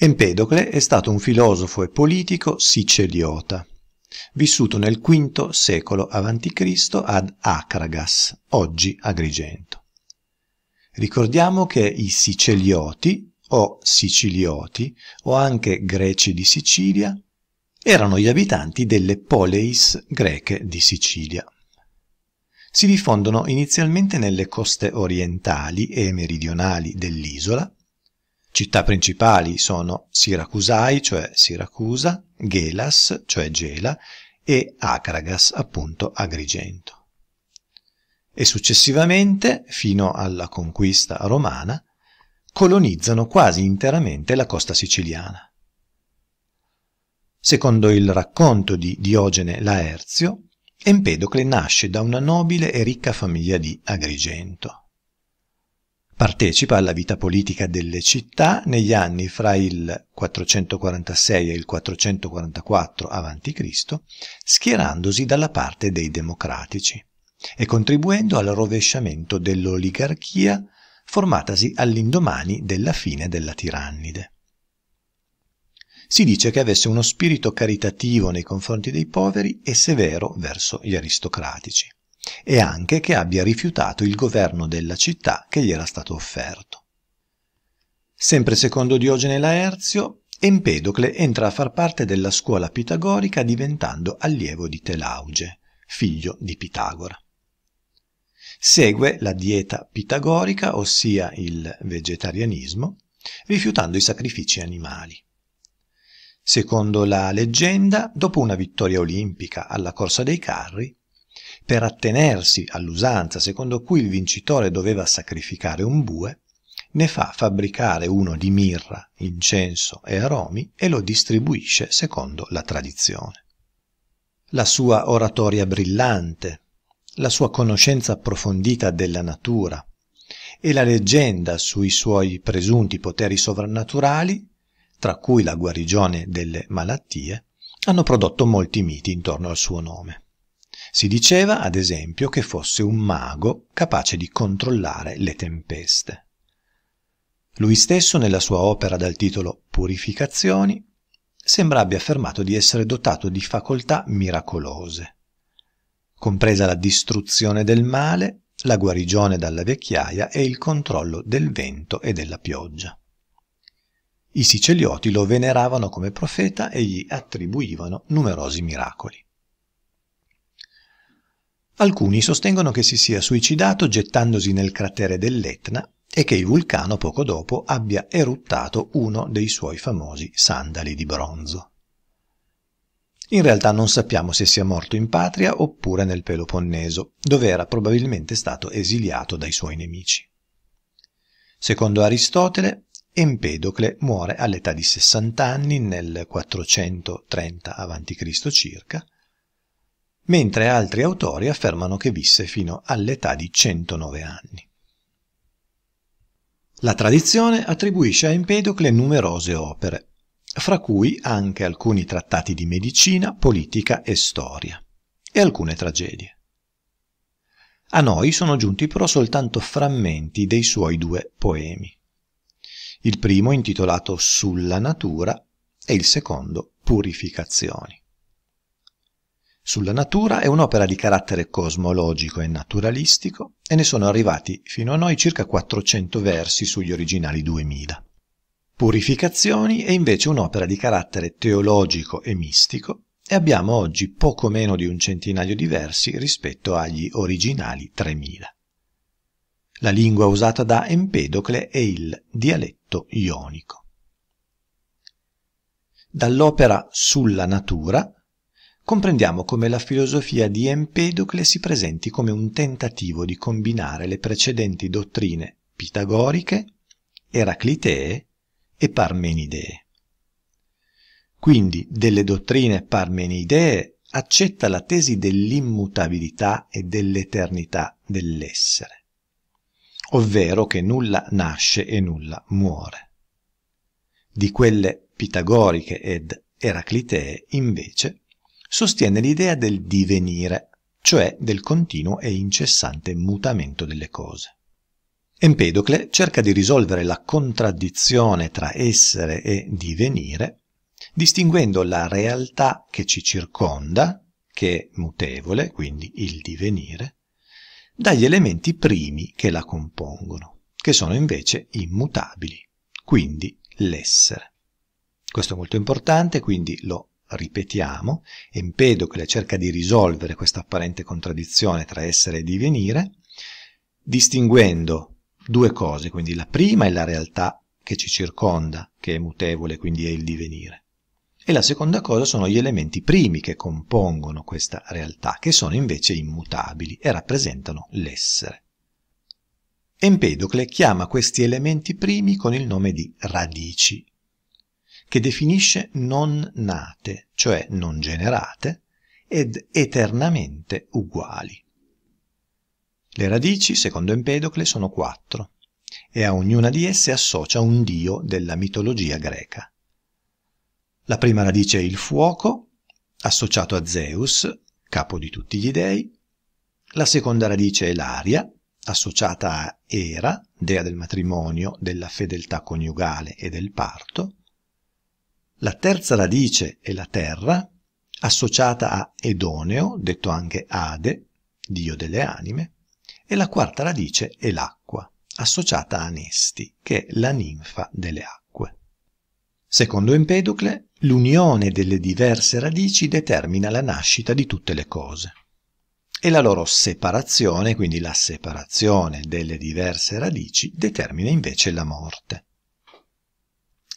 Empedocle è stato un filosofo e politico siceliota, vissuto nel V secolo a.C. ad Acragas, oggi Agrigento. Ricordiamo che i sicelioti o sicilioti o anche greci di Sicilia erano gli abitanti delle poleis greche di Sicilia. Si diffondono inizialmente nelle coste orientali e meridionali dell'isola Città principali sono Siracusai, cioè Siracusa, Gelas, cioè Gela, e Acragas, appunto Agrigento. E successivamente, fino alla conquista romana, colonizzano quasi interamente la costa siciliana. Secondo il racconto di Diogene Laerzio, Empedocle nasce da una nobile e ricca famiglia di Agrigento. Partecipa alla vita politica delle città negli anni fra il 446 e il 444 a.C., schierandosi dalla parte dei democratici e contribuendo al rovesciamento dell'oligarchia formatasi all'indomani della fine della tirannide. Si dice che avesse uno spirito caritativo nei confronti dei poveri e severo verso gli aristocratici e anche che abbia rifiutato il governo della città che gli era stato offerto. Sempre secondo Diogene Laerzio, Empedocle entra a far parte della scuola pitagorica diventando allievo di Telauge, figlio di Pitagora. Segue la dieta pitagorica, ossia il vegetarianismo, rifiutando i sacrifici animali. Secondo la leggenda, dopo una vittoria olimpica alla corsa dei carri, per attenersi all'usanza secondo cui il vincitore doveva sacrificare un bue, ne fa fabbricare uno di mirra, incenso e aromi e lo distribuisce secondo la tradizione. La sua oratoria brillante, la sua conoscenza approfondita della natura e la leggenda sui suoi presunti poteri sovrannaturali, tra cui la guarigione delle malattie, hanno prodotto molti miti intorno al suo nome. Si diceva, ad esempio, che fosse un mago capace di controllare le tempeste. Lui stesso, nella sua opera dal titolo Purificazioni, sembra abbia affermato di essere dotato di facoltà miracolose, compresa la distruzione del male, la guarigione dalla vecchiaia e il controllo del vento e della pioggia. I sicelioti lo veneravano come profeta e gli attribuivano numerosi miracoli. Alcuni sostengono che si sia suicidato gettandosi nel cratere dell'Etna e che il vulcano poco dopo abbia eruttato uno dei suoi famosi sandali di bronzo. In realtà non sappiamo se sia morto in patria oppure nel Peloponneso, dove era probabilmente stato esiliato dai suoi nemici. Secondo Aristotele, Empedocle muore all'età di 60 anni nel 430 a.C. circa, mentre altri autori affermano che visse fino all'età di 109 anni. La tradizione attribuisce a Empedocle numerose opere, fra cui anche alcuni trattati di medicina, politica e storia, e alcune tragedie. A noi sono giunti però soltanto frammenti dei suoi due poemi, il primo intitolato Sulla natura e il secondo Purificazioni sulla natura è un'opera di carattere cosmologico e naturalistico e ne sono arrivati fino a noi circa 400 versi sugli originali 2000. Purificazioni è invece un'opera di carattere teologico e mistico e abbiamo oggi poco meno di un centinaio di versi rispetto agli originali 3000. La lingua usata da Empedocle è il dialetto ionico. Dall'opera Sulla natura comprendiamo come la filosofia di Empedocle si presenti come un tentativo di combinare le precedenti dottrine pitagoriche, eraclitee e parmenidee. Quindi, delle dottrine parmenidee accetta la tesi dell'immutabilità e dell'eternità dell'essere, ovvero che nulla nasce e nulla muore. Di quelle pitagoriche ed eraclitee, invece, sostiene l'idea del divenire, cioè del continuo e incessante mutamento delle cose. Empedocle cerca di risolvere la contraddizione tra essere e divenire, distinguendo la realtà che ci circonda, che è mutevole, quindi il divenire, dagli elementi primi che la compongono, che sono invece immutabili, quindi l'essere. Questo è molto importante, quindi lo ripetiamo, Empedocle cerca di risolvere questa apparente contraddizione tra essere e divenire, distinguendo due cose, quindi la prima è la realtà che ci circonda, che è mutevole, quindi è il divenire. E la seconda cosa sono gli elementi primi che compongono questa realtà, che sono invece immutabili e rappresentano l'essere. Empedocle chiama questi elementi primi con il nome di radici che definisce non nate, cioè non generate, ed eternamente uguali. Le radici, secondo Empedocle, sono quattro, e a ognuna di esse associa un dio della mitologia greca. La prima radice è il fuoco, associato a Zeus, capo di tutti gli dei, la seconda radice è l'aria, associata a Era, dea del matrimonio, della fedeltà coniugale e del parto, la terza radice è la terra, associata a Edoneo, detto anche Ade, dio delle anime, e la quarta radice è l'acqua, associata a Nesti, che è la ninfa delle acque. Secondo Empedocle, l'unione delle diverse radici determina la nascita di tutte le cose e la loro separazione, quindi la separazione delle diverse radici, determina invece la morte.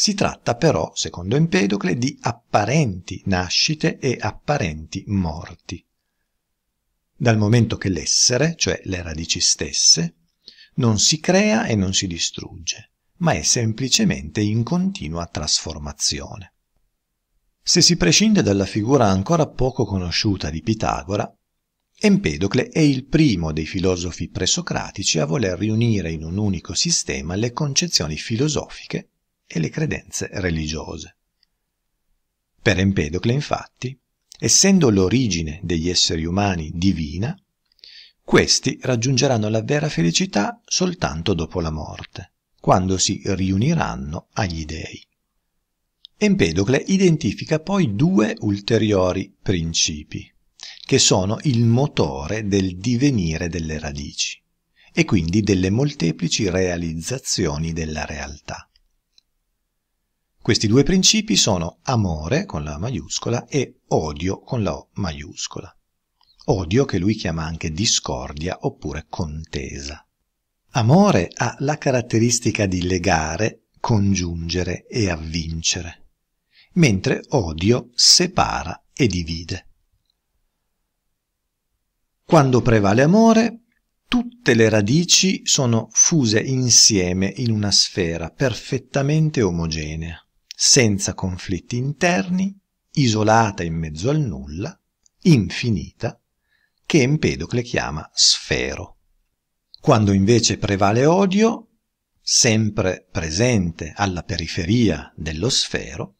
Si tratta però, secondo Empedocle, di apparenti nascite e apparenti morti. Dal momento che l'essere, cioè le radici stesse, non si crea e non si distrugge, ma è semplicemente in continua trasformazione. Se si prescinde dalla figura ancora poco conosciuta di Pitagora, Empedocle è il primo dei filosofi presocratici a voler riunire in un unico sistema le concezioni filosofiche e le credenze religiose. Per Empedocle, infatti, essendo l'origine degli esseri umani divina, questi raggiungeranno la vera felicità soltanto dopo la morte, quando si riuniranno agli dei. Empedocle identifica poi due ulteriori principi, che sono il motore del divenire delle radici e quindi delle molteplici realizzazioni della realtà. Questi due principi sono amore con la maiuscola e odio con la O maiuscola. Odio che lui chiama anche discordia oppure contesa. Amore ha la caratteristica di legare, congiungere e avvincere, mentre odio separa e divide. Quando prevale amore, tutte le radici sono fuse insieme in una sfera perfettamente omogenea senza conflitti interni, isolata in mezzo al nulla, infinita, che Empedocle chiama sfero. Quando invece prevale odio, sempre presente alla periferia dello sfero,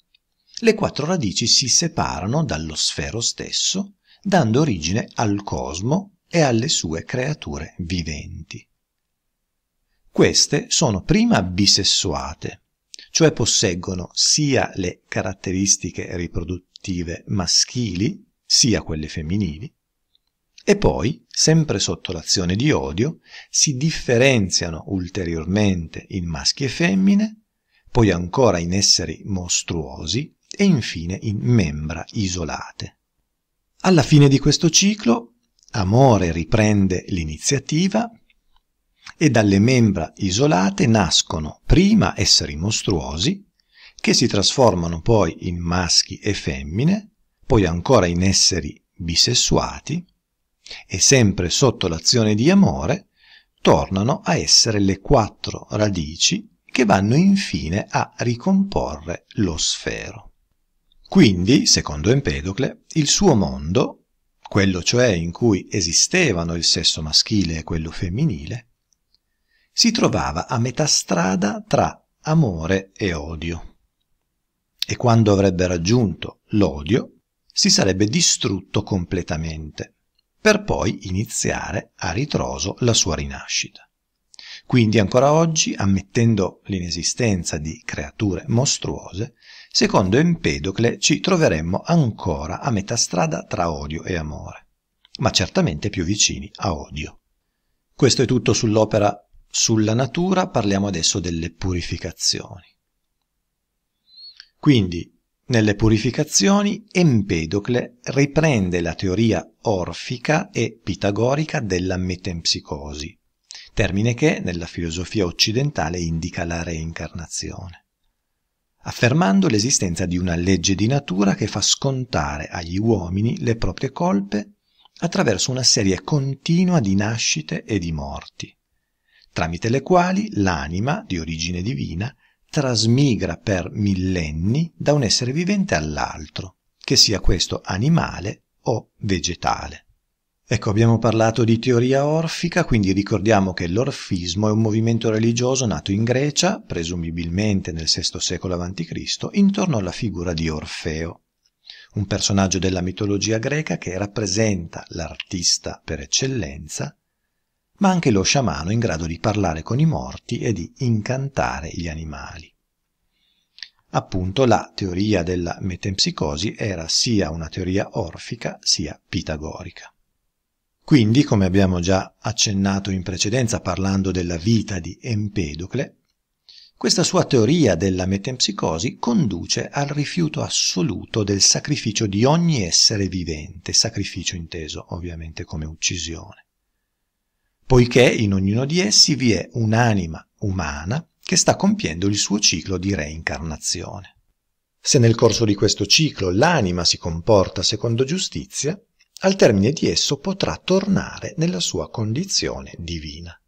le quattro radici si separano dallo sfero stesso, dando origine al cosmo e alle sue creature viventi. Queste sono prima bisessuate, cioè posseggono sia le caratteristiche riproduttive maschili, sia quelle femminili, e poi, sempre sotto l'azione di odio, si differenziano ulteriormente in maschi e femmine, poi ancora in esseri mostruosi e infine in membra isolate. Alla fine di questo ciclo, Amore riprende l'iniziativa e dalle membra isolate nascono prima esseri mostruosi, che si trasformano poi in maschi e femmine, poi ancora in esseri bisessuati, e sempre sotto l'azione di amore tornano a essere le quattro radici che vanno infine a ricomporre lo sfero. Quindi, secondo Empedocle, il suo mondo, quello cioè in cui esistevano il sesso maschile e quello femminile, si trovava a metà strada tra amore e odio. E quando avrebbe raggiunto l'odio, si sarebbe distrutto completamente, per poi iniziare a ritroso la sua rinascita. Quindi ancora oggi, ammettendo l'inesistenza di creature mostruose, secondo Empedocle ci troveremmo ancora a metà strada tra odio e amore, ma certamente più vicini a odio. Questo è tutto sull'opera sulla natura parliamo adesso delle purificazioni. Quindi nelle purificazioni Empedocle riprende la teoria orfica e pitagorica della metempsicosi, termine che nella filosofia occidentale indica la reincarnazione, affermando l'esistenza di una legge di natura che fa scontare agli uomini le proprie colpe attraverso una serie continua di nascite e di morti tramite le quali l'anima, di origine divina, trasmigra per millenni da un essere vivente all'altro, che sia questo animale o vegetale. Ecco, abbiamo parlato di teoria orfica, quindi ricordiamo che l'orfismo è un movimento religioso nato in Grecia, presumibilmente nel VI secolo a.C., intorno alla figura di Orfeo, un personaggio della mitologia greca che rappresenta l'artista per eccellenza ma anche lo sciamano in grado di parlare con i morti e di incantare gli animali. Appunto la teoria della metempsicosi era sia una teoria orfica sia pitagorica. Quindi, come abbiamo già accennato in precedenza parlando della vita di Empedocle, questa sua teoria della metempsicosi conduce al rifiuto assoluto del sacrificio di ogni essere vivente, sacrificio inteso ovviamente come uccisione poiché in ognuno di essi vi è un'anima umana che sta compiendo il suo ciclo di reincarnazione. Se nel corso di questo ciclo l'anima si comporta secondo giustizia, al termine di esso potrà tornare nella sua condizione divina.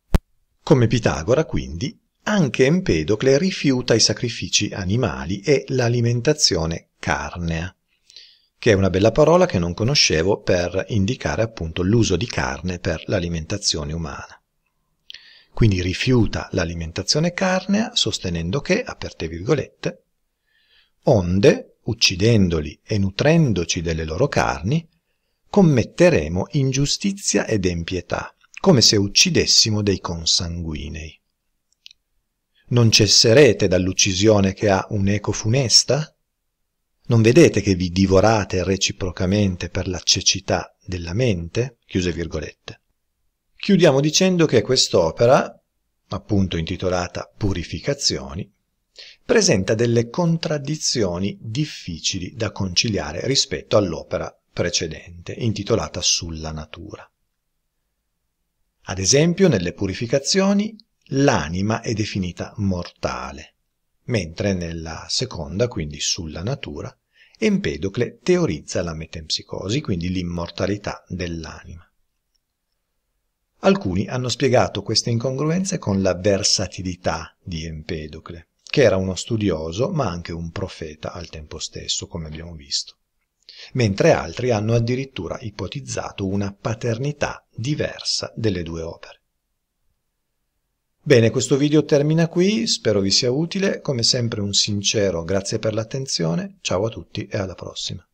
Come Pitagora, quindi, anche Empedocle rifiuta i sacrifici animali e l'alimentazione carnea che è una bella parola che non conoscevo per indicare appunto l'uso di carne per l'alimentazione umana. Quindi rifiuta l'alimentazione carnea sostenendo che, aperte virgolette, onde, uccidendoli e nutrendoci delle loro carni, commetteremo ingiustizia ed empietà, come se uccidessimo dei consanguinei. Non cesserete dall'uccisione che ha un'eco funesta? Non vedete che vi divorate reciprocamente per la cecità della mente? Chiuse virgolette. Chiudiamo dicendo che quest'opera, appunto intitolata Purificazioni, presenta delle contraddizioni difficili da conciliare rispetto all'opera precedente, intitolata Sulla natura. Ad esempio, nelle purificazioni l'anima è definita mortale, mentre nella seconda, quindi sulla natura, Empedocle teorizza la metempsicosi, quindi l'immortalità dell'anima. Alcuni hanno spiegato queste incongruenze con la versatilità di Empedocle, che era uno studioso ma anche un profeta al tempo stesso, come abbiamo visto, mentre altri hanno addirittura ipotizzato una paternità diversa delle due opere. Bene, questo video termina qui, spero vi sia utile, come sempre un sincero grazie per l'attenzione, ciao a tutti e alla prossima.